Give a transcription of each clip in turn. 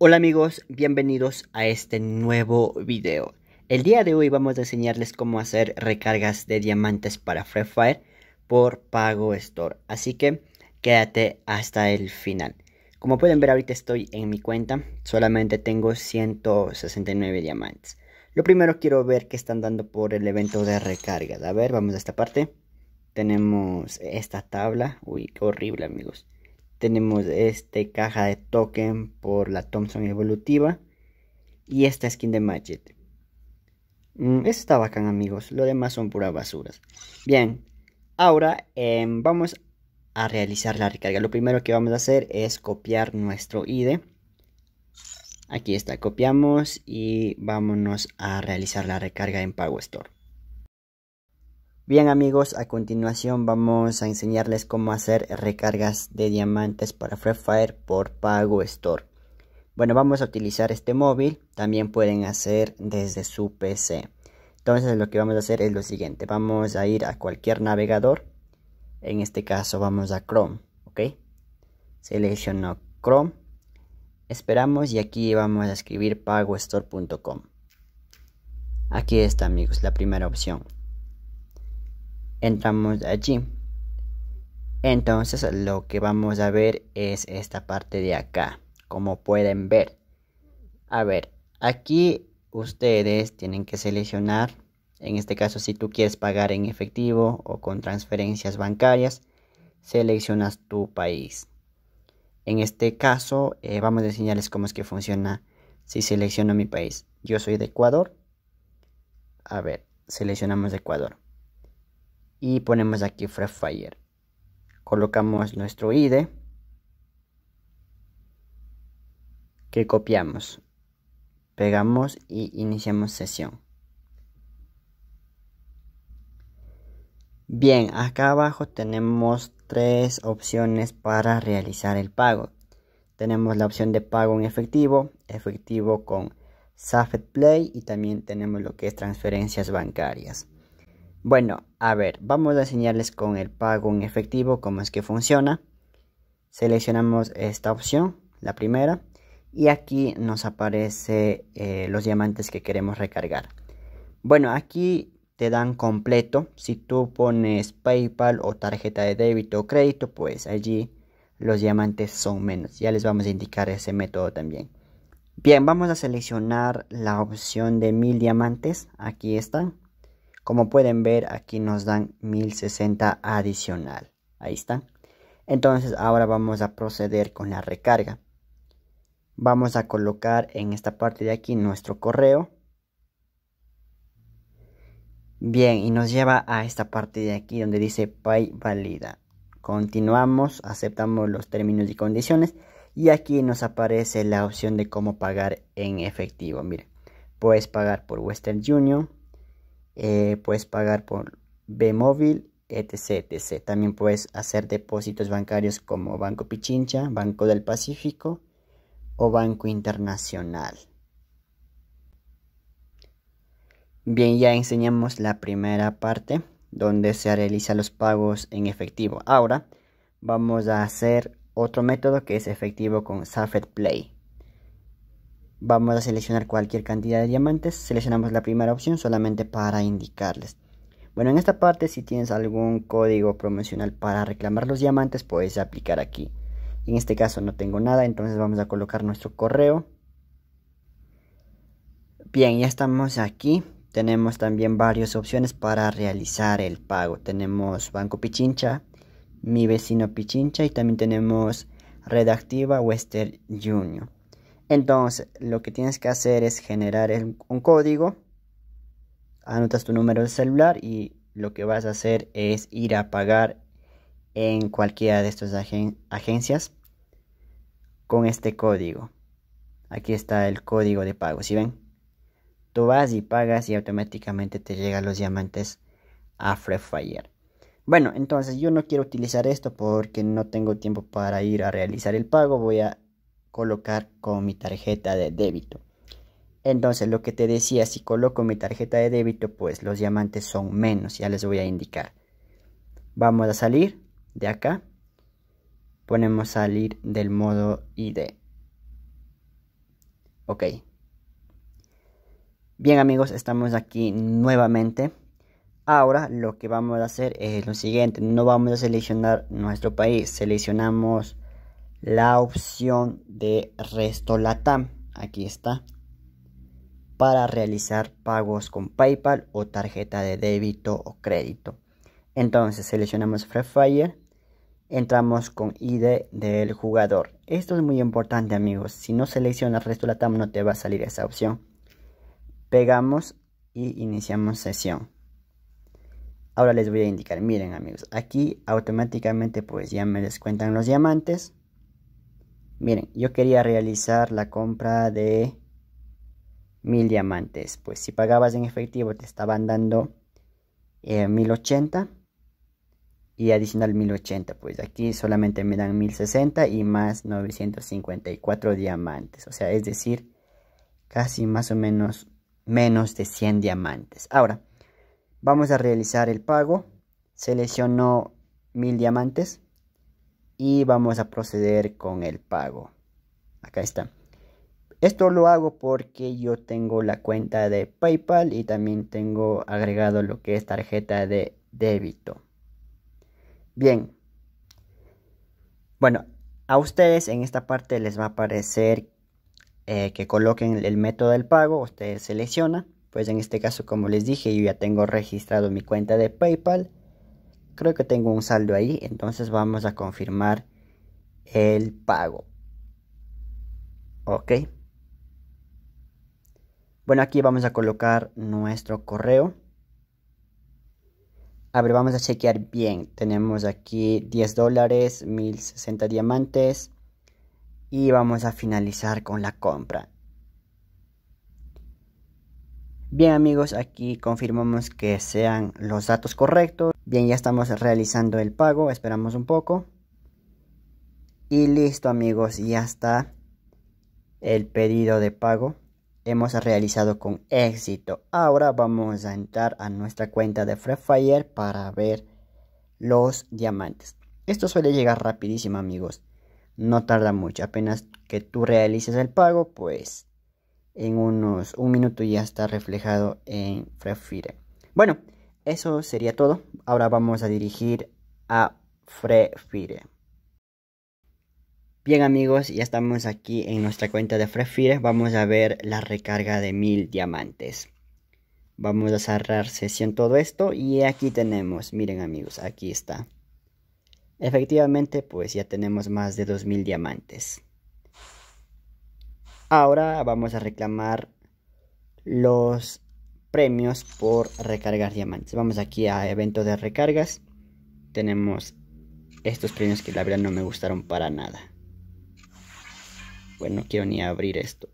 Hola amigos, bienvenidos a este nuevo video. El día de hoy vamos a enseñarles cómo hacer recargas de diamantes para Free Fire por Pago Store. Así que quédate hasta el final. Como pueden ver ahorita estoy en mi cuenta, solamente tengo 169 diamantes. Lo primero quiero ver qué están dando por el evento de recargas. A ver, vamos a esta parte. Tenemos esta tabla. Uy, qué horrible amigos. Tenemos este caja de token por la Thompson evolutiva. Y esta skin de Machete. Mm, esta eso está bacán amigos. Lo demás son puras basuras. Bien. Ahora em, vamos a realizar la recarga. Lo primero que vamos a hacer es copiar nuestro ID. Aquí está, copiamos y vámonos a realizar la recarga en Power Store. Bien amigos, a continuación vamos a enseñarles cómo hacer recargas de diamantes para Free Fire por Pago Store. Bueno, vamos a utilizar este móvil, también pueden hacer desde su PC. Entonces lo que vamos a hacer es lo siguiente, vamos a ir a cualquier navegador, en este caso vamos a Chrome, ¿ok? Selecciono Chrome, esperamos y aquí vamos a escribir pagostore.com. Aquí está amigos, la primera opción entramos allí. Entonces lo que vamos a ver es esta parte de acá, como pueden ver. A ver, aquí ustedes tienen que seleccionar, en este caso si tú quieres pagar en efectivo o con transferencias bancarias, seleccionas tu país. En este caso eh, vamos a enseñarles cómo es que funciona si selecciono mi país. Yo soy de Ecuador. A ver, seleccionamos Ecuador y ponemos aquí Free Fire. Colocamos nuestro ID que copiamos, pegamos y iniciamos sesión. Bien, acá abajo tenemos tres opciones para realizar el pago. Tenemos la opción de pago en efectivo, efectivo con Safet Play y también tenemos lo que es transferencias bancarias. Bueno, a ver, vamos a enseñarles con el pago en efectivo cómo es que funciona. Seleccionamos esta opción, la primera, y aquí nos aparece eh, los diamantes que queremos recargar. Bueno, aquí te dan completo. Si tú pones PayPal o tarjeta de débito o crédito, pues allí los diamantes son menos. Ya les vamos a indicar ese método también. Bien, vamos a seleccionar la opción de mil diamantes. Aquí están. Como pueden ver, aquí nos dan 1060 adicional. Ahí está. Entonces ahora vamos a proceder con la recarga. Vamos a colocar en esta parte de aquí nuestro correo. Bien, y nos lleva a esta parte de aquí donde dice Pay Valida. Continuamos, aceptamos los términos y condiciones. Y aquí nos aparece la opción de cómo pagar en efectivo. Mira, puedes pagar por Western Union, eh, puedes pagar por Bmóvil, etc, etc. También puedes hacer depósitos bancarios como Banco Pichincha, Banco del Pacífico o Banco Internacional. Bien, ya enseñamos la primera parte donde se realizan los pagos en efectivo. Ahora vamos a hacer otro método que es efectivo con Safed Play. Vamos a seleccionar cualquier cantidad de diamantes. Seleccionamos la primera opción solamente para indicarles. Bueno, en esta parte si tienes algún código promocional para reclamar los diamantes, puedes aplicar aquí. En este caso no tengo nada, entonces vamos a colocar nuestro correo. Bien, ya estamos aquí. Tenemos también varias opciones para realizar el pago. Tenemos Banco Pichincha, Mi Vecino Pichincha y también tenemos Redactiva Activa Western Junior. Entonces, lo que tienes que hacer es generar un código, anotas tu número de celular y lo que vas a hacer es ir a pagar en cualquiera de estas agencias con este código. Aquí está el código de pago, si ven? Tú vas y pagas y automáticamente te llegan los diamantes a Free Fire. Bueno, entonces yo no quiero utilizar esto porque no tengo tiempo para ir a realizar el pago. Voy a colocar con mi tarjeta de débito. Entonces, lo que te decía, si coloco mi tarjeta de débito, pues los diamantes son menos, ya les voy a indicar. Vamos a salir de acá. Ponemos salir del modo ID. Ok. Bien amigos, estamos aquí nuevamente. Ahora lo que vamos a hacer es lo siguiente. No vamos a seleccionar nuestro país. Seleccionamos la opción de Resto Latam. Aquí está. Para realizar pagos con PayPal o tarjeta de débito o crédito. Entonces seleccionamos Free Fire. Entramos con ID del jugador. Esto es muy importante amigos. Si no seleccionas Resto Latam no te va a salir esa opción. Pegamos y iniciamos sesión. Ahora les voy a indicar, miren amigos, aquí automáticamente pues ya me descuentan los diamantes. Miren, yo quería realizar la compra de mil diamantes. Pues si pagabas en efectivo te estaban dando 1080 eh, y adicional 1080. Pues aquí solamente me dan 1060 y más 954 diamantes. O sea, es decir, casi más o menos menos de 100 diamantes. Ahora, vamos a realizar el pago. Selecciono 1000 diamantes y vamos a proceder con el pago. Acá está. Esto lo hago porque yo tengo la cuenta de PayPal y también tengo agregado lo que es tarjeta de débito. Bien. Bueno, a ustedes en esta parte les va a aparecer eh, que coloquen el método del pago. Ustedes seleccionan. Pues en este caso, como les dije, yo ya tengo registrado mi cuenta de PayPal creo que tengo un saldo ahí, entonces vamos a confirmar el pago. Ok. Bueno, aquí vamos a colocar nuestro correo. A ver, vamos a chequear bien. Tenemos aquí 10 dólares, 1060 diamantes. Y vamos a finalizar con la compra. Bien amigos, aquí confirmamos que sean los datos correctos. Bien, ya estamos realizando el pago, esperamos un poco. Y listo amigos, ya está el pedido de pago. Hemos realizado con éxito. Ahora vamos a entrar a nuestra cuenta de Free Fire para ver los diamantes. Esto suele llegar rapidísimo amigos. No tarda mucho. Apenas que tú realices el pago, pues en unos un minuto ya está reflejado en Free Fire. Bueno eso sería todo. Ahora vamos a dirigir a Frefire. Bien amigos, ya estamos aquí en nuestra cuenta de Frefire. Vamos a ver la recarga de mil diamantes. Vamos a cerrar sesión todo esto y aquí tenemos, miren amigos, aquí está. Efectivamente, pues ya tenemos más de 2000 diamantes. Ahora vamos a reclamar los premios por recargar diamantes. Vamos aquí a evento de recargas. Tenemos estos premios que la verdad no me gustaron para nada. Bueno, no quiero ni abrir esto.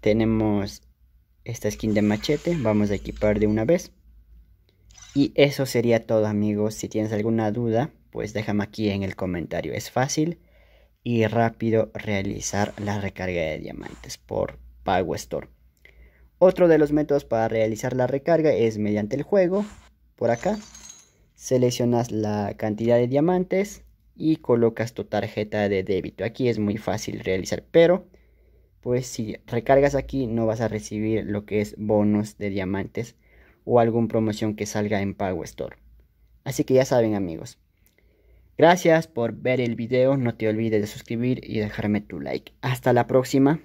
Tenemos esta skin de machete. Vamos a equipar de una vez. Y eso sería todo amigos. Si tienes alguna duda, pues déjame aquí en el comentario. Es fácil y rápido realizar la recarga de diamantes por Pago Store. Otro de los métodos para realizar la recarga es mediante el juego, por acá. Seleccionas la cantidad de diamantes y colocas tu tarjeta de débito. Aquí es muy fácil realizar, pero pues si recargas aquí no vas a recibir lo que es bonus de diamantes o alguna promoción que salga en Pago Store. Así que ya saben amigos. Gracias por ver el video, no te olvides de suscribir y dejarme tu like. Hasta la próxima.